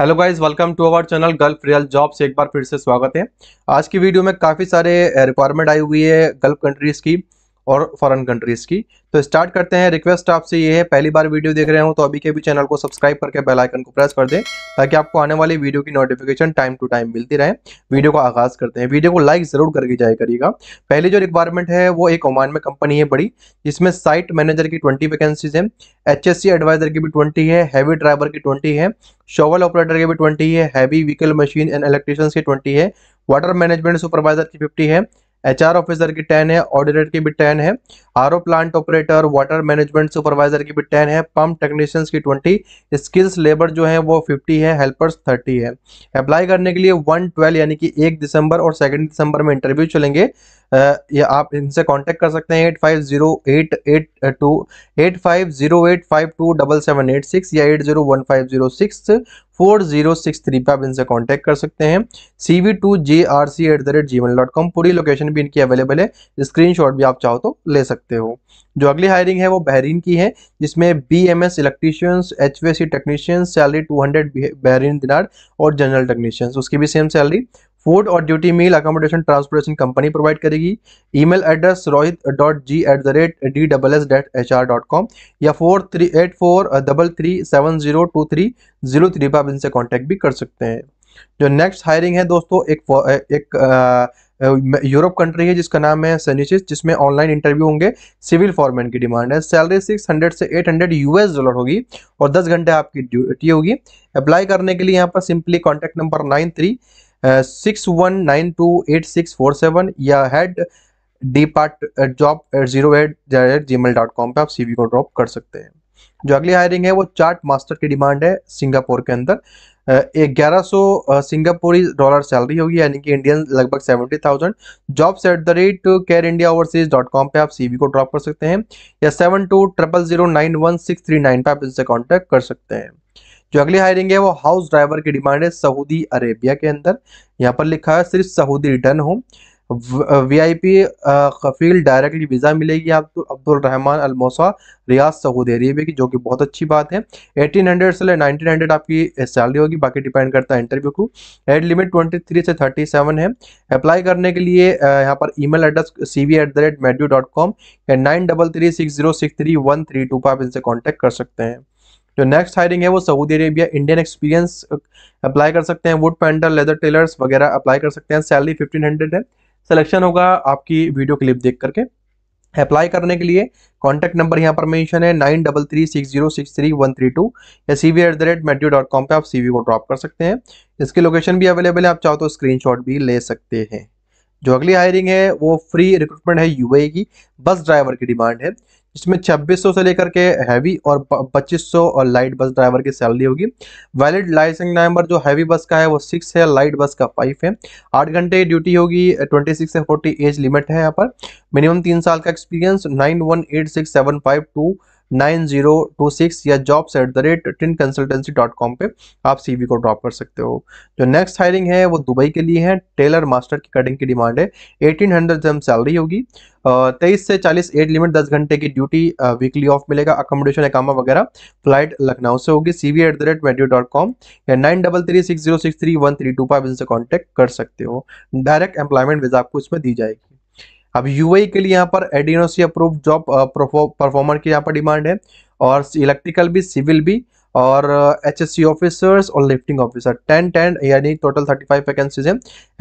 hello guys welcome to our channel Gulf real job से एक बार फिर से स्वागत है आज की वीडियो में काफ़ी सारे रिक्वायरमेंट eh, आई हुई है गल्फ कंट्रीज़ की और फॉरेन कंट्रीज़ की तो स्टार्ट करते हैं रिक्वेस्ट आपसे ये है पहली बार वीडियो देख रहे हो तो अभी के भी चैनल को सब्सक्राइब करके बेल आइकन को प्रेस कर दें ताकि आपको आने वाली वीडियो की नोटिफिकेशन टाइम टू टाइम मिलती रहे वीडियो का आगाज़ करते हैं वीडियो को लाइक ज़रूर करके जाया करिएगा पहली जो रिक्वायरमेंट है वो एक ओमान में कंपनी है बड़ी जिसमें साइट मैनेजर की ट्वेंटी वैकेंसीज है एच एडवाइज़र की भी ट्वेंटी है हैवी ड्राइवर की ट्वेंटी है शोवल ऑपरेटर की भी ट्वेंटी है heavy vehicle machine and electricians की ट्वेंटी है वाटर मैनेजमेंट सुपरवाइजर की फिफ्टी है एचआर ऑफिसर की टेन है ऑडिटर की भी टेन है R plant operator water management supervisor की भी टेन है पंप टेक्नीशियंस की ट्वेंटी स्किल्स लेबर जो है वो फिफ्टी है हेल्पर्स थर्टी है अप्लाई करने के लिए वन ट्वेल्व यानी कि एक दिसंबर और सेकेंड दिसंबर में इंटरव्यू चलेंगे आ, या आप इनसे कांटेक्ट कर सकते हैं eight five zero eight eight two eight five zero eight five two double seven eight six या eight zero one five zero six 4063 पर आप इनसे कांटेक्ट कर सकते हैं C V two J R C at the rate ji mail dot com पूरी location भी इनकी अवेलेबल है स्क्रीनशॉट भी आप चाहो तो ले सकते हो जो अगली हायरिंग है वो बहरीन की है जिसमें B M S electricians H V C technicians salary two hundred Bahrain dinar और जनरल टेक्नीशियंस उसकी भी सेम सैलरी फूड और duty meal accommodation transportation company provide करेगी email address Rohit dot G at the rate D double S dot H R dot com या four three eight four double three seven zero two three zero three पर आप इनसे contact भी कर सकते हैं जो नेक्स्ट हायरिंग है दोस्तों एक एक यूरोप कंट्री है जिसका नाम है सेनिचिस जिसमें ऑनलाइन इंटरव्यू होंगे सिविल फॉर्मेट की डिमांड है सैलरी सिक्स हंड्रेड से एट हंड्रेड यूएस डॉलर होगी और दस घंटे आपकी ड्यूटी होगी अप्लाई करने के लिए यहाँ पर simply contact number nine three six one nine two eight six four seven या head D part job at zero eight eight G mail dot com पर आप सी को ड्रॉप कर सकते हैं जो अगली हायरिंग है वो चार्ट मास्टर की डिमांड है सिंगापुर के अंदर uh, ग्यारह सौ uh, सिंगापुरी डॉलर सैलरी होगी यानी कि इंडियन लगभग seventy thousand jobs at the rate care India overseas dot com पर आप सी को ड्रॉप कर सकते हैं या seven two triple zero nine one six three nine पर आप इनसे कॉन्टैक्ट कर सकते हैं जो अगली हायरिंग है वो हाउस ड्राइवर की डिमांड है सऊदी अरेबिया के अंदर यहाँ पर लिखा है सिर्फ सऊदी रिटर्न हो वी आई पी कफील डायरेक्टली वीज़ा मिलेगी आपको Abdul Rahman Almosa Riyadh Saudi Arabia की जो कि बहुत अच्छी बात है 1800 से 1900 आपकी सैलरी होगी बाकी डिपेंड करता है इंटरव्यू को एड लिमिट 23 से 37 है अप्लाई करने के लिए यहाँ पर email address C V at the rate medu dot com या nine double three six zero six three one three two पर आप इनसे कॉन्टैक्ट कर सकते हैं जो नेक्स्ट हायरिंग है वो Saudi Arabia Indian experience apply कर सकते हैं वुड पेंटर लेदर टेलर्स वगैरह अप्लाई कर सकते हैं सैलरी फिफ्टीन हंड्रेड है सिलेक्शन होगा आपकी वीडियो क्लिप देख करके अप्लाई करने के लिए कॉन्टैक्ट नंबर यहाँ पर मेंशन है nine double three six zero six three one three two या C V at the rate metro dot com पर आप सी को ड्रॉप कर सकते हैं इसकी लोकेशन भी अवेलेबल है आप चाहो तो शॉट भी ले सकते हैं जो अगली हायरिंग है वो फ्री रिक्रूटमेंट है ए e की बस ड्राइवर की डिमांड है इसमें 2600 से लेकर के हैवी और 2500 और लाइट बस ड्राइवर की सैलरी होगी वैलिड लाइसेंस नंबर जो हैवी बस का है वो सिक्स है लाइट बस का फाइव है आठ घंटे ड्यूटी होगी ट्वेंटी सिक्स से फोर्टी एज लिमिट है यहाँ पर मिनिमम तीन साल का experience nine one eight six seven five two nine zero two six या jobs at the rate tin consultancy dot com पर आप सी को ड्रॉप कर सकते हो जो नेक्स्ट हायरिंग है वो दुबई के लिए है टेलर मास्टर की कटिंग की डिमांड है एटीन हंड्रेड सैलरी होगी तेईस से चालीस एट लिमिट दस घंटे की ड्यूटी वीकली ऑफ मिलेगा अकोमोडेशन एकामा वगैरह फ्लाइट लखनऊ से होगी C V at the rate medu dot com या nine double three six zero six three one three two five इनसे कॉन्टैक्ट कर सकते हो डायरेक्ट एम्प्लॉयमेंट वीज़ा आपको इसमें दी जाएगी अब यूआई के लिए यहाँ पर एडिनोसी अप्रूव जॉब परफॉर्मर की यहाँ पर डिमांड है और इलेक्ट्रिकल भी सिविल भी और एच एस सी ऑफिसर्स और लिफ्टिंग ऑफिसर टेन टेन यानी टोटल थर्टी फाइव वैकेंसीज हैं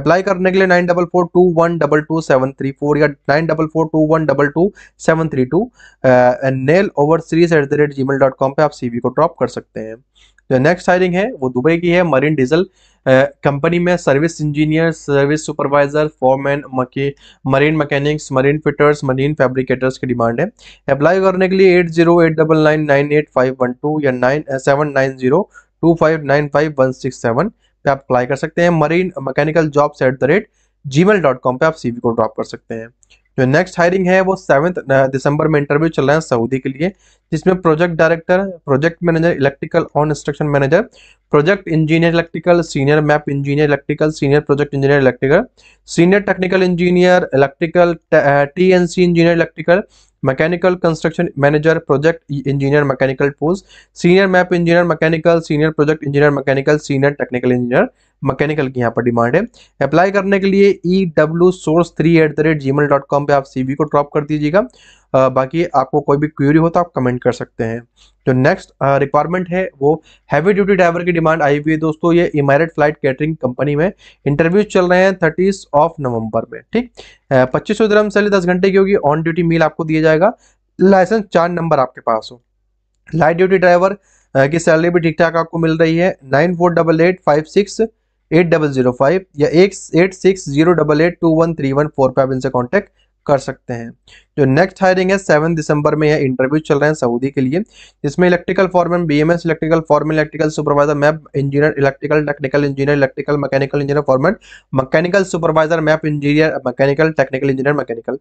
अप्लाई करने के लिए nine double four two one double two seven three four या nine double four two one double two seven three two Nile overseas at the rate ji mail dot com पर आप C को drop कर सकते हैं जो next hiring है वो दुबई की है मरीन डीजल कंपनी में service engineer service supervisor foreman मके marine mechanics marine fitters marine fabricators की डिमांड है अप्लाई करने के लिए eight zero eight double nine nine eight five one two या nine seven nine zero two five nine five one six seven पे आप apply कर सकते हैं marine mechanical jobs at the rate ji mail dot com पर आप C को drop कर सकते हैं जो नेक्स्ट हायरिंग है वो सेवन्थ दिसंबर में इंटरव्यू चल रहा है सऊदी के लिए जिसमें project director project manager electrical और instruction manager project engineer electrical senior map engineer electrical senior project engineer electrical senior technical engineer electrical T engineer electrical mechanical construction manager project engineer mechanical post senior map engineer mechanical senior project engineer mechanical senior technical engineer mechanical की यहाँ पर demand है apply करने के लिए E W source three at the rate ji mail dot com पर आप C को ड्रॉप कर दीजिएगा बाकी आपको कोई भी क्यूरी हो तो आप कमेंट कर सकते हैं जो नेक्स्ट रिक्वायरमेंट है वो हैवी ड्यूटी ड्राइवर की डिमांड आई हुई है दोस्तों ये इमारेट फ्लाइट कैटरिंग कंपनी में इंटरव्यू चल रहे हैं थर्टीस ऑफ नवंबर में ठीक पच्चीस सौ दरम सैली दस घंटे की होगी ऑन ड्यूटी मील आपको दिया जाएगा लाइसेंस चार नंबर आपके पास हो लाइट ड्यूटी ड्राइवर की सैलरी भी ठीक ठाक आपको मिल रही है nine four double eight five six eight double zero five या एक eight six zero double eight two one three one four पे आप इनसे कॉन्टैक्ट कर सकते हैं जो नेक्स्ट हायरिंग है सेवन दिसंबर में यह इंटरव्यू चल रहे हैं सऊदी के लिए जिसमें electrical foreman BMS electrical foreman electrical supervisor map engineer electrical technical engineer electrical mechanical engineer foreman mechanical supervisor map engineer mechanical technical engineer mechanical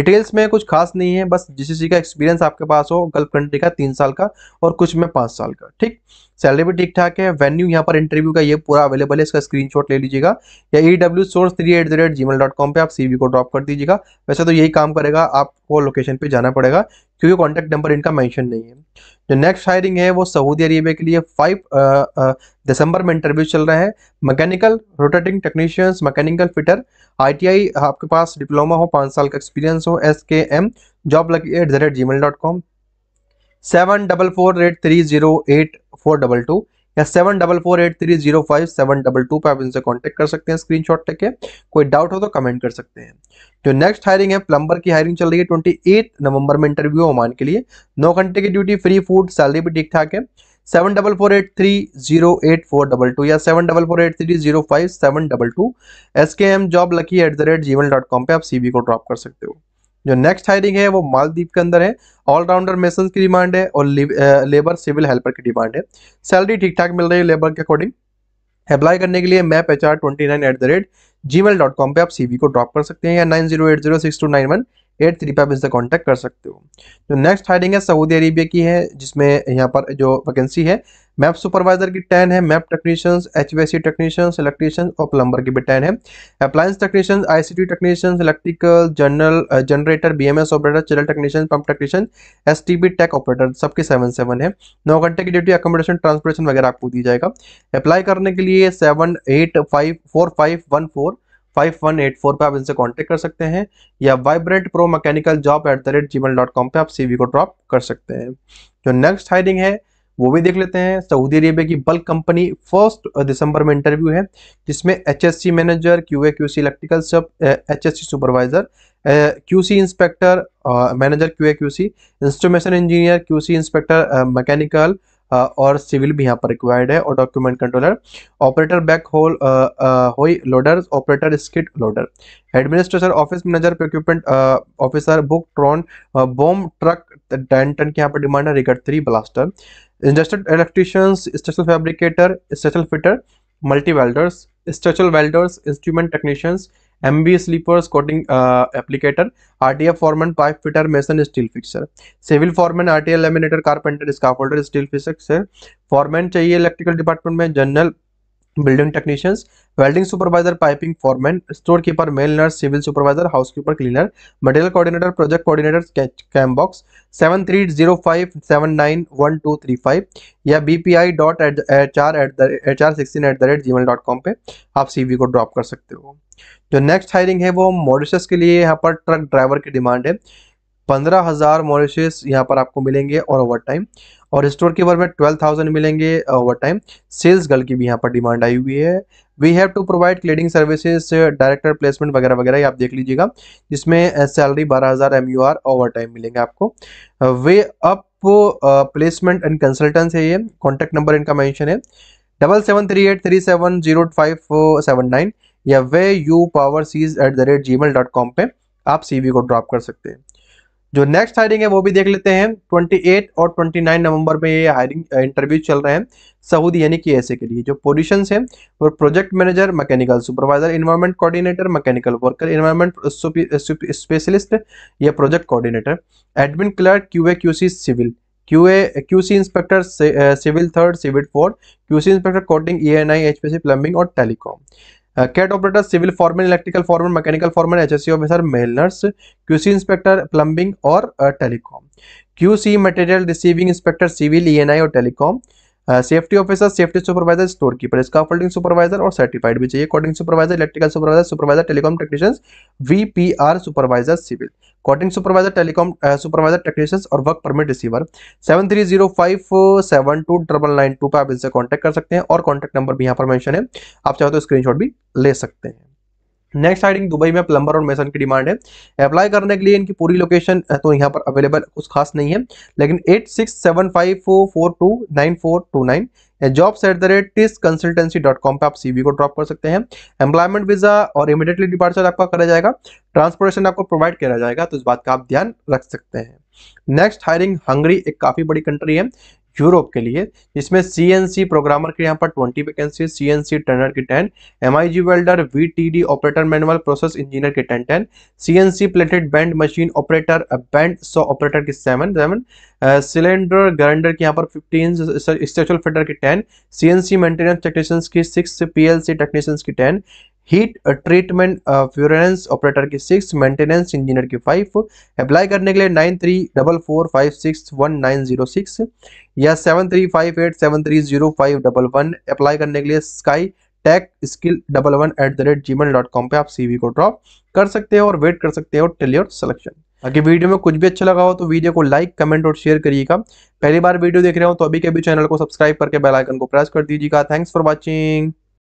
details में कुछ खास नहीं है बस जिस का एक्सपीरियंस आपके पास हो गल्फ कंट्री का तीन साल का और कुछ में पाँच साल का ठीक सैलरी भी ठीक ठाक है वेन्यू यहाँ पर इंटरव्यू का ये पूरा अवेलेबल है इसका स्क्रीनशॉट ले लीजिएगा या E W source three at the rate ji mail dot com पर आप सीवी को ड्रॉप कर दीजिएगा वैसे तो यही काम करेगा आपको लोकेशन पे जाना पड़ेगा क्योंकि कॉन्टैक्ट नंबर इनका मैंशन नहीं है जो नेक्स्ट हायरिंग है वो सऊदी अरेबिया के लिए फाइव दिसंबर में इंटरव्यू चल रहे हैं mechanical rotating technicians mechanical fitter आई आपके पास डिप्लोमा हो पाँच साल का एक्सपीरियंस हो S K M job lucky at the rate ji mail dot com seven double four eight three zero eight four double two या seven double four eight three zero five seven double two पर आप इनसे contact कर सकते हैं screen shot लेके कोई doubt हो तो कमेंट कर सकते हैं जो नेक्स्ट हायरिंग है प्लम्बर की हायरिंग चल रही है ट्वेंटी एट नवंबर में इंटरव्यू है ओमान के लिए नौ घंटे की ड्यूटी फ्री फूड सैलरी भी ठीक ठाक है seven double four eight three zero eight four double two या seven double four eight three zero five seven double two S K M job lucky at the rate जीवन dot com पर आप C को drop कर सकते हो जो next hiring है वो मालदीप के अंदर है ऑलराउंडर मेसन की डिमांड है और लेबर सिविल हेल्पर की डिमांड है सैलरी ठीक ठाक मिल रही है लेबर के अकॉर्डिंग अप्लाई करने के लिए map H R twenty nine at the rate ji mail dot com पर आप सी को ड्रॉप कर सकते हैं या nine zero eight zero six two nine one eight three five इससे कॉन्टैक्ट कर सकते हो जो नेक्स्ट हायरिंग है सऊदी अरेबिया की है जिसमें यहाँ पर जो वैकेंसी है मैप सुपरवाइजर की टेन है map technicians H V C technicians electrician और प्लम्बर की भी टेन है appliance technicians T technicians electrical general generator B M S operator chiller technician pump technician S T B tech operator सबके seven seven है नौ घंटे की duty accommodation transportation वगैरह आपको दी जाएगा अप्लाई करने के लिए seven eight five four five one four 5184 पे आप इनसे कांटेक्ट कर सकते हैं या vibrate pro mechanical job at the rate G dot com पर आप सीवी को ड्रॉप कर सकते हैं जो नेक्स्ट हायरिंग है वो भी देख लेते हैं सऊदी अरेबिया की बल्क कंपनी फर्स्ट दिसंबर में इंटरव्यू है जिसमें H S C manager Q A Q C electrical सब H S C supervisor Q C inspector manager Q A Q C instrumentation engineer Q C inspector mechanical और civil भी यहाँ पर required है और document controller operator back hole hoe loader operator skid loader administration office manager equipment officer बुक ट्रॉन बॉम्ब truck Danton के यहाँ पर डिमांड है रिकट थ्री blaster industrial electricians structural fabricator structural fitter multi welders structural welders instrument technicians M B स्लीपर स्कोटिंग applicator RTF foreman pipe fitter mason steel fixer civil foreman RTL laminator carpenter scaffolder steel fixer foreman चाहिए electrical department में general building technicians welding supervisor piping foreman store keeper male nurse civil supervisor house keeper cleaner material coordinator project coordinator कैम बॉक्स seven three zero five seven nine one two three five या B P I dot H R at the H R sixteen at the rate ji mail dot com पर आप सी we को drop कर सकते हो जो नेक्स्ट हायरिंग है वो मॉरिशस के लिए यहाँ पर ट्रक ड्राइवर की डिमांड है पंद्रह हज़ार मॉरिशस यहाँ पर आपको मिलेंगे और ओवर टाइम और स्टोर कीपर में ट्वेल्व थाउजेंड मिलेंगे ओवर टाइम सेल्स गर्ल की भी यहाँ पर डिमांड आई हुई है we have to provide cleaning services director placement वगैरह वगैरह आप देख लीजिएगा जिसमें सैलरी बारह हज़ार M U R over time मिलेंगे आपको way up placement and consultants है ये कॉन्टैक्ट नंबर इनका मैंशन है double seven three eight three seven zero five seven nine या way you power seas at the rate ji mail dot com पर आप C को ड्रॉप कर सकते हैं जो नेक्स्ट हायरिंग है वो भी देख लेते हैं 28 और 29 नवंबर में ये हायरिंग इंटरव्यू चल रहे हैं सऊदी यानी कि ऐसे के लिए जो पोजिशन है वो project manager mechanical supervisor environment coordinator mechanical worker environment specialist या project coordinator admin clerk Q QC civil Q A Q C inspector civil third civil fourth Q C inspector coding E N I H P C plumbing और telecom cat operator civil foreman electrical foreman mechanical foreman C officer male nurse QC inspector plumbing और telecom QC material receiving inspector civil ENI और telecom safety officer safety supervisor store keeper इसका folding supervisor और certified भी चाहिए coding supervisor electrical supervisor supervisor telecom technician VPR supervisor civil coding supervisor telecom supervisor technicians और work permit receiver seven three zero five seven two double nine two पर आप इनसे contact कर सकते हैं और कॉन्टैक्ट नंबर भी यहाँ पर मैंशन है आप चाहो तो स्क्रीनशॉट भी ले सकते हैं नेक्स्ट आइडिंग दुबई में प्लम्बर और मेसन की डिमांड है अप्लाई करने के लिए इनकी पूरी लोकेशन तो यहाँ पर अवेलेबल कुछ खास नहीं है लेकिन eight six seven five four four two nine four two nine jobs at the rate टिस कंसल्टेंसी डॉट कॉम पर आप सी को ड्रॉप कर सकते हैं एम्प्लॉयमेंट वीजा और इमीडिएटली डिपार्चर आपका करा जाएगा ट्रांसपोर्टेशन आपको प्रोवाइड किया जाएगा तो इस बात का आप ध्यान रख सकते हैं नेक्स्ट हायरिंग हंगरी एक काफ़ी बड़ी कंट्री है यूरोप के लिए इसमें सी एन सी प्रोग्रामर के यहाँ पर twenty vacancy C N C trainer की ten M I G welder V T D operator manual process engineer की ten ten C N C plated band machine operator band saw operator की seven seven cylinder grinder के यहाँ पर fifteen structural fitter की ten C N C maintenance technicians की six P L C technicians की ten heat treatment furnace operator की six maintenance engineer की five apply करने के लिए nine three double four five six one nine zero six या seven three five eight seven three zero five double one apply करने के लिए sky tech skill double one at the rate ji mail dot com पर आप CV को drop कर सकते हो और वेट कर सकते हो टिल योर सिलेक्शन अगर वीडियो में कुछ भी अच्छा लगा हो तो वीडियो को लाइक कमेंट और शेयर करिएगा पहली बार वीडियो देख रहे हो तो अभी के भी चैनल को सब्सक्राइब करके बेल आइकन को प्रेस कर दीजिएगा थैंक्स फॉर वॉचिंग